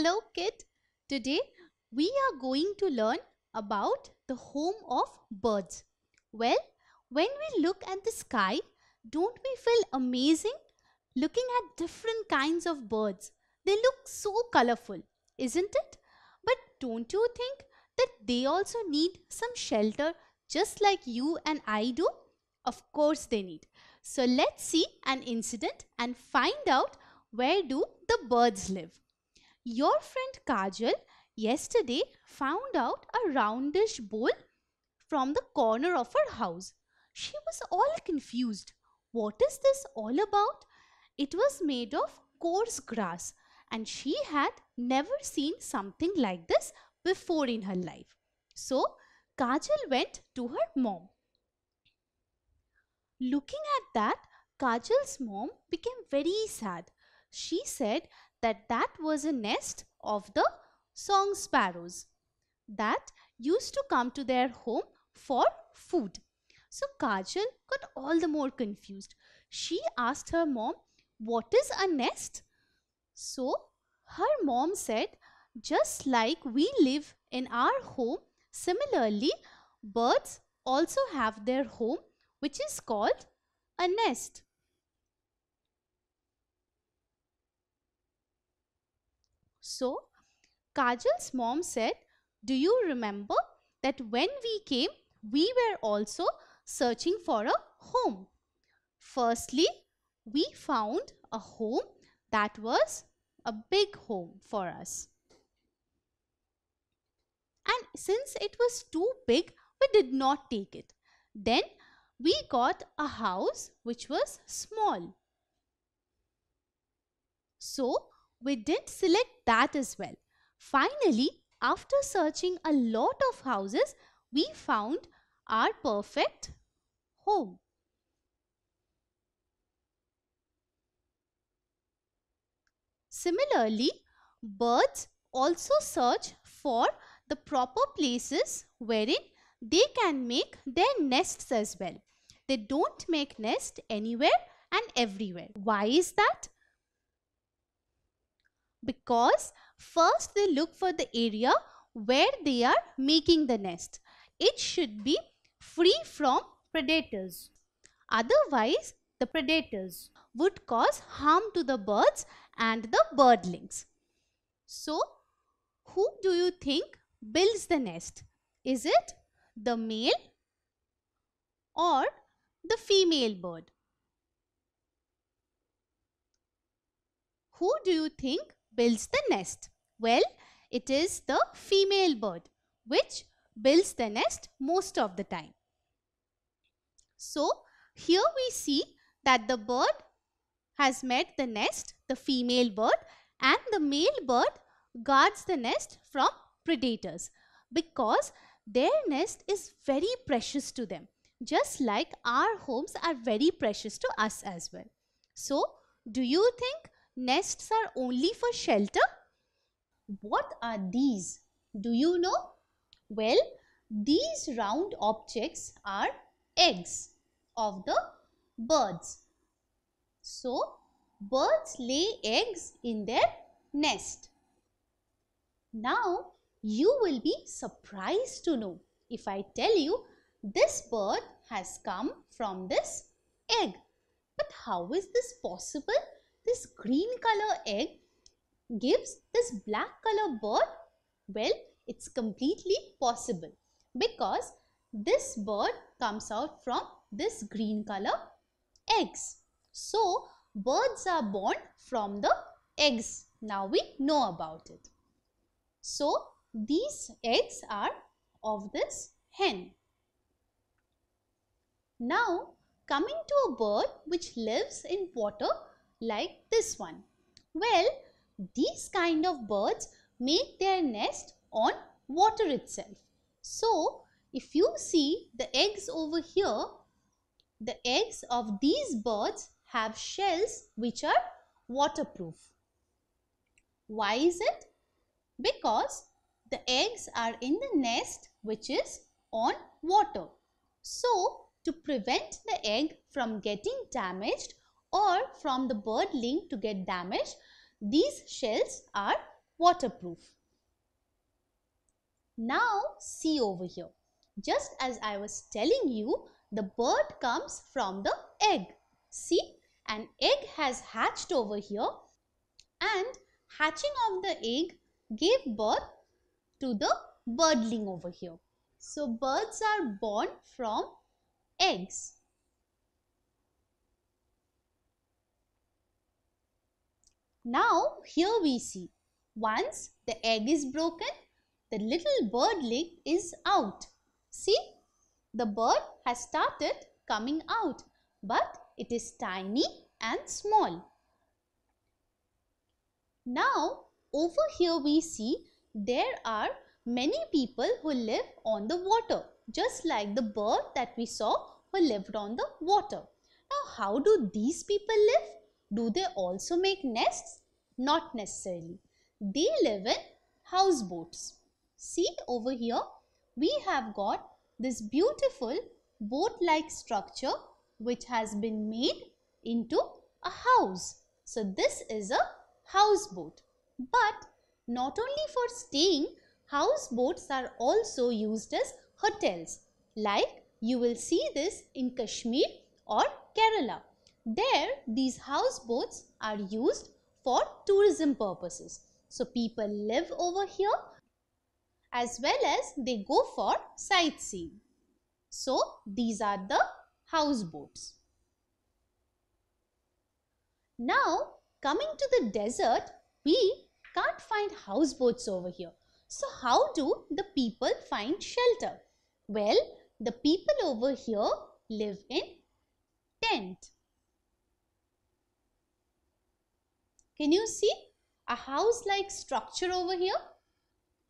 Hello kid, today we are going to learn about the home of birds. Well, when we look at the sky, don't we feel amazing looking at different kinds of birds? They look so colorful, isn't it? But don't you think that they also need some shelter just like you and I do? Of course they need. So let's see an incident and find out where do the birds live. Your friend Kajal yesterday found out a roundish bowl from the corner of her house. She was all confused. What is this all about? It was made of coarse grass and she had never seen something like this before in her life. So Kajal went to her mom. Looking at that, Kajal's mom became very sad. She said that that was a nest of the song sparrows that used to come to their home for food. So Kajal got all the more confused. She asked her mom, what is a nest? So her mom said, just like we live in our home, similarly, birds also have their home which is called a nest. So Kajal's mom said, do you remember that when we came, we were also searching for a home. Firstly, we found a home that was a big home for us. And since it was too big, we did not take it. Then we got a house which was small. So we did select that as well. Finally, after searching a lot of houses, we found our perfect home. Similarly, birds also search for the proper places wherein they can make their nests as well. They don't make nest anywhere and everywhere. Why is that? because first they look for the area where they are making the nest. It should be free from predators. Otherwise, the predators would cause harm to the birds and the birdlings. So, who do you think builds the nest? Is it the male or the female bird? Who do you think builds the nest? Well, it is the female bird which builds the nest most of the time. So, here we see that the bird has made the nest, the female bird and the male bird guards the nest from predators because their nest is very precious to them just like our homes are very precious to us as well. So, do you think Nests are only for shelter? What are these? Do you know? Well, these round objects are eggs of the birds. So, birds lay eggs in their nest. Now, you will be surprised to know if I tell you this bird has come from this egg. But how is this possible? this green color egg gives this black color bird? Well, it's completely possible because this bird comes out from this green color eggs. So, birds are born from the eggs. Now we know about it. So, these eggs are of this hen. Now, coming to a bird which lives in water like this one. Well, these kind of birds make their nest on water itself. So, if you see the eggs over here, the eggs of these birds have shells which are waterproof. Why is it? Because the eggs are in the nest which is on water. So, to prevent the egg from getting damaged, or from the bird to get damaged, these shells are waterproof. Now see over here. Just as I was telling you, the bird comes from the egg. See, an egg has hatched over here and hatching of the egg gave birth to the birdling over here. So birds are born from eggs. Now here we see once the egg is broken, the little birdling is out. See, the bird has started coming out but it is tiny and small. Now over here we see there are many people who live on the water just like the bird that we saw who lived on the water. Now how do these people live? Do they also make nests? Not necessarily. They live in houseboats. See over here, we have got this beautiful boat-like structure which has been made into a house. So this is a houseboat. But not only for staying, houseboats are also used as hotels. Like you will see this in Kashmir or Kerala. There, these houseboats are used for tourism purposes. So, people live over here as well as they go for sightseeing. So, these are the houseboats. Now, coming to the desert, we can't find houseboats over here. So, how do the people find shelter? Well, the people over here live in tent. Can you see a house like structure over here?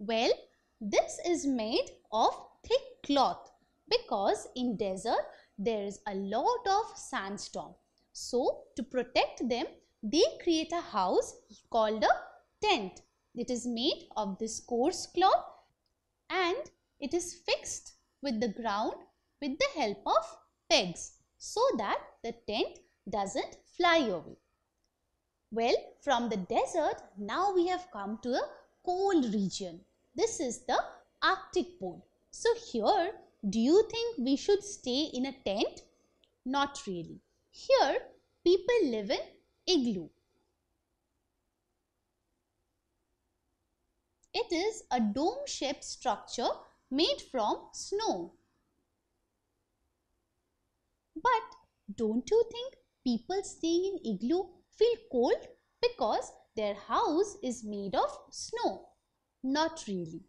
Well, this is made of thick cloth because in desert there is a lot of sandstorm. So, to protect them, they create a house called a tent. It is made of this coarse cloth and it is fixed with the ground with the help of pegs so that the tent doesn't fly away. Well, from the desert, now we have come to a cold region. This is the Arctic pole. So here, do you think we should stay in a tent? Not really. Here, people live in igloo. It is a dome-shaped structure made from snow. But don't you think people staying in igloo feel cold because their house is made of snow. Not really.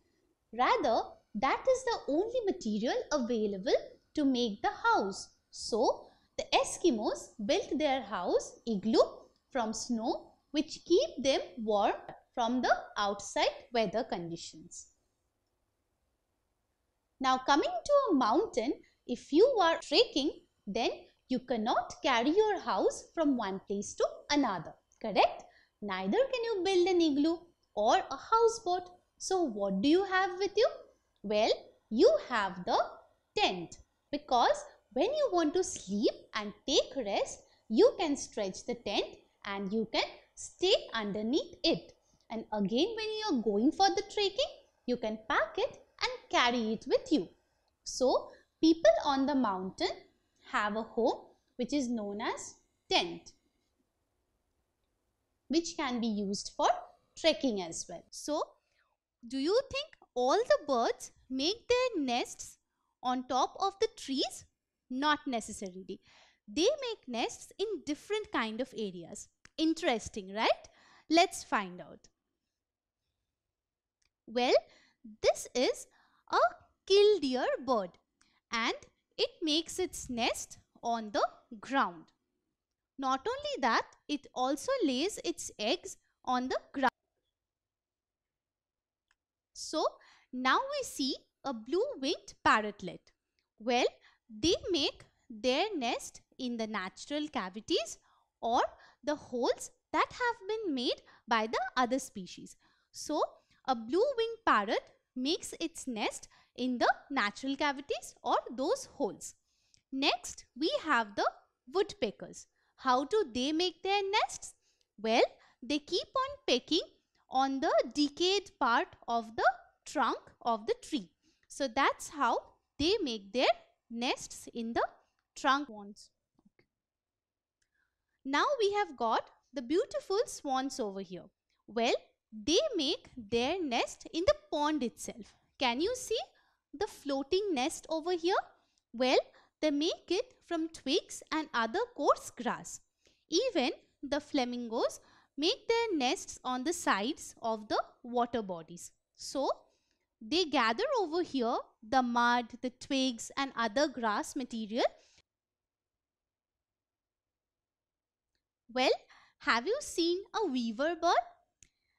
Rather, that is the only material available to make the house. So, the Eskimos built their house igloo from snow which keep them warm from the outside weather conditions. Now coming to a mountain, if you are trekking, then you cannot carry your house from one place to another, correct? Neither can you build an igloo or a houseboat. So what do you have with you? Well, you have the tent because when you want to sleep and take rest, you can stretch the tent and you can stay underneath it. And again, when you are going for the trekking, you can pack it and carry it with you. So, people on the mountain have a home which is known as tent which can be used for trekking as well. So, do you think all the birds make their nests on top of the trees? Not necessarily. They make nests in different kind of areas. Interesting, right? Let's find out. Well, this is a killdeer bird and it makes its nest on the ground. Not only that, it also lays its eggs on the ground. So, now we see a blue-winged parrotlet. Well, they make their nest in the natural cavities or the holes that have been made by the other species. So, a blue-winged parrot makes its nest in the natural cavities or those holes. Next, we have the woodpeckers. How do they make their nests? Well, they keep on pecking on the decayed part of the trunk of the tree. So that's how they make their nests in the trunk wands. Now we have got the beautiful swans over here. Well, they make their nest in the pond itself. Can you see the floating nest over here? Well, they make it from twigs and other coarse grass. Even the flamingos make their nests on the sides of the water bodies. So, they gather over here the mud, the twigs and other grass material. Well, have you seen a weaver bird?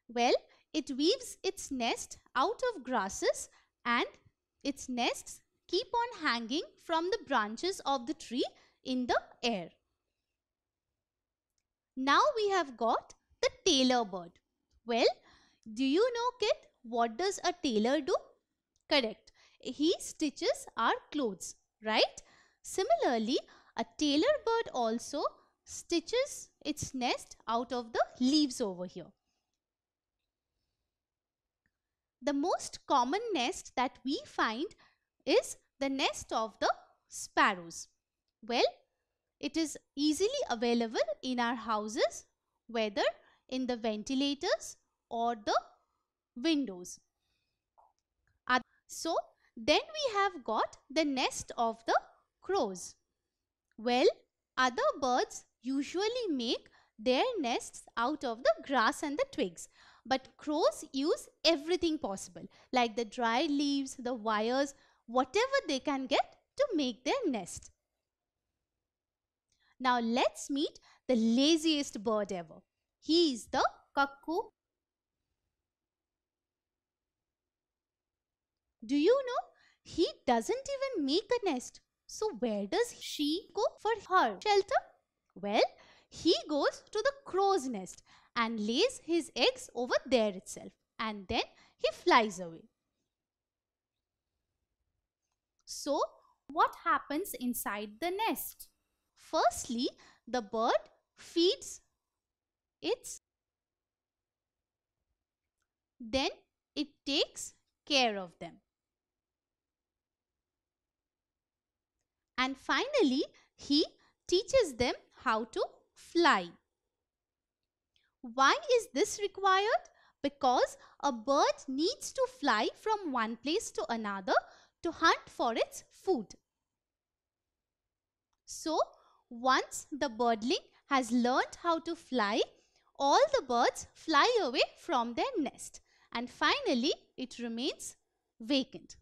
Well, it weaves its nest out of grasses and its nests keep on hanging from the branches of the tree in the air. Now we have got the tailor bird. Well, do you know kid what does a tailor do? Correct. He stitches our clothes, right? Similarly, a tailor bird also stitches its nest out of the leaves over here the most common nest that we find is the nest of the sparrows. Well, it is easily available in our houses whether in the ventilators or the windows. So, then we have got the nest of the crows. Well, other birds usually make their nests out of the grass and the twigs. But crows use everything possible, like the dry leaves, the wires, whatever they can get to make their nest. Now let's meet the laziest bird ever. He is the cuckoo. Do you know? He doesn't even make a nest. So where does she go for her shelter? Well, he goes to the crow's nest and lays his eggs over there itself and then he flies away. So what happens inside the nest? Firstly, the bird feeds its then it takes care of them. And finally, he teaches them how to fly. Why is this required? Because a bird needs to fly from one place to another to hunt for its food. So, once the birdling has learned how to fly, all the birds fly away from their nest and finally it remains vacant.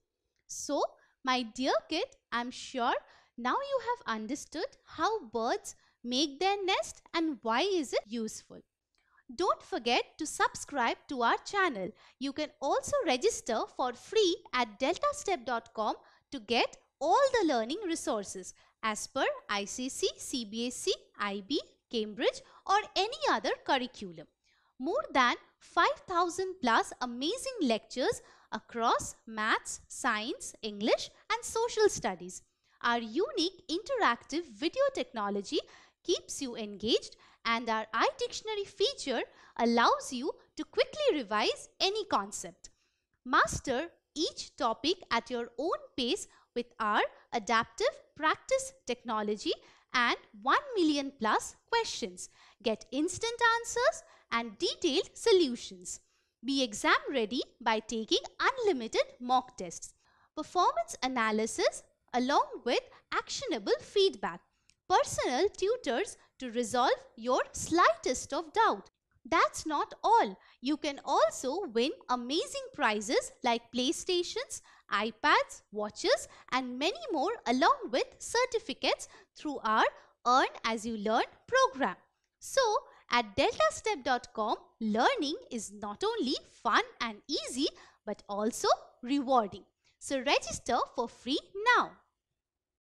So, my dear kid, I'm sure now you have understood how birds make their nest and why is it useful. Don't forget to subscribe to our channel. You can also register for free at deltastep.com to get all the learning resources as per ICC, CBSE, IB, Cambridge or any other curriculum. More than 5000 plus amazing lectures across maths, science, English and social studies. Our unique interactive video technology keeps you engaged and our iDictionary feature allows you to quickly revise any concept. Master each topic at your own pace with our adaptive practice technology and 1 million plus questions. Get instant answers and detailed solutions. Be exam ready by taking unlimited mock tests. Performance analysis along with actionable feedback. Personal tutors to resolve your slightest of doubt. That's not all. You can also win amazing prizes like PlayStations, iPads, watches and many more along with certificates through our Earn As You Learn program. So, at deltastep.com, learning is not only fun and easy but also rewarding. So register for free now.